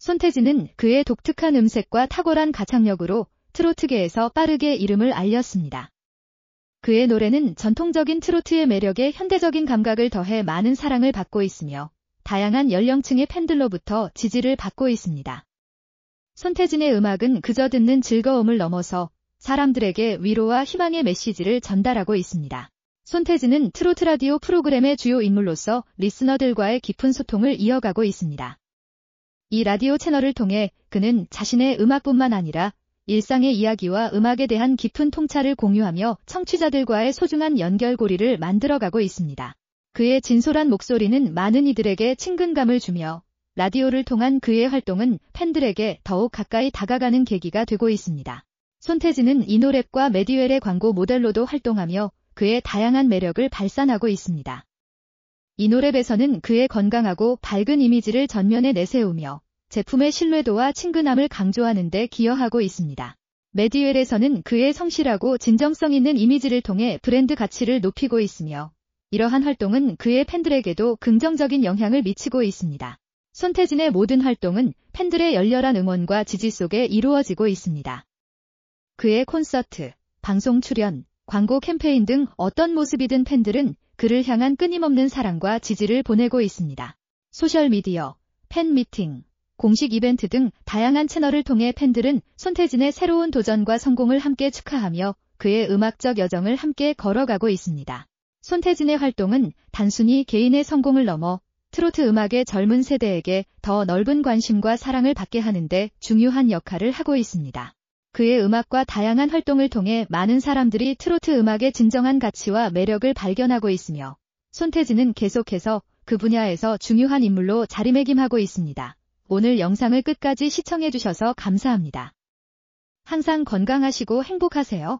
손태진은 그의 독특한 음색과 탁월한 가창력으로 트로트계에서 빠르게 이름을 알렸습니다. 그의 노래는 전통적인 트로트의 매력에 현대적인 감각을 더해 많은 사랑을 받고 있으며 다양한 연령층의 팬들로부터 지지를 받고 있습니다. 손태진의 음악은 그저 듣는 즐거움을 넘어서 사람들에게 위로와 희망의 메시지를 전달하고 있습니다. 손태진은 트로트 라디오 프로그램의 주요 인물로서 리스너들과의 깊은 소통을 이어가고 있습니다. 이 라디오 채널을 통해 그는 자신의 음악뿐만 아니라 일상의 이야기와 음악에 대한 깊은 통찰을 공유하며 청취자들과의 소중한 연결고리를 만들어가고 있습니다. 그의 진솔한 목소리는 많은 이들에게 친근감을 주며 라디오를 통한 그의 활동은 팬들에게 더욱 가까이 다가가는 계기가 되고 있습니다. 손태진은 이노랩과 메디웰의 광고 모델로도 활동하며 그의 다양한 매력을 발산하고 있습니다. 이 노랩에서는 그의 건강하고 밝은 이미지를 전면에 내세우며 제품의 신뢰도와 친근함을 강조하는 데 기여하고 있습니다. 메디웰에서는 그의 성실하고 진정성 있는 이미지를 통해 브랜드 가치를 높이고 있으며 이러한 활동은 그의 팬들에게도 긍정적인 영향을 미치고 있습니다. 손태진의 모든 활동은 팬들의 열렬한 응원과 지지 속에 이루어지고 있습니다. 그의 콘서트, 방송 출연, 광고 캠페인 등 어떤 모습이든 팬들은 그를 향한 끊임없는 사랑과 지지를 보내고 있습니다. 소셜미디어, 팬미팅, 공식 이벤트 등 다양한 채널을 통해 팬들은 손태진의 새로운 도전과 성공을 함께 축하하며 그의 음악적 여정을 함께 걸어가고 있습니다. 손태진의 활동은 단순히 개인의 성공을 넘어 트로트 음악의 젊은 세대에게 더 넓은 관심과 사랑을 받게 하는데 중요한 역할을 하고 있습니다. 그의 음악과 다양한 활동을 통해 많은 사람들이 트로트 음악의 진정한 가치와 매력을 발견하고 있으며 손태진은 계속해서 그 분야에서 중요한 인물로 자리매김하고 있습니다. 오늘 영상을 끝까지 시청해주셔서 감사합니다. 항상 건강하시고 행복하세요.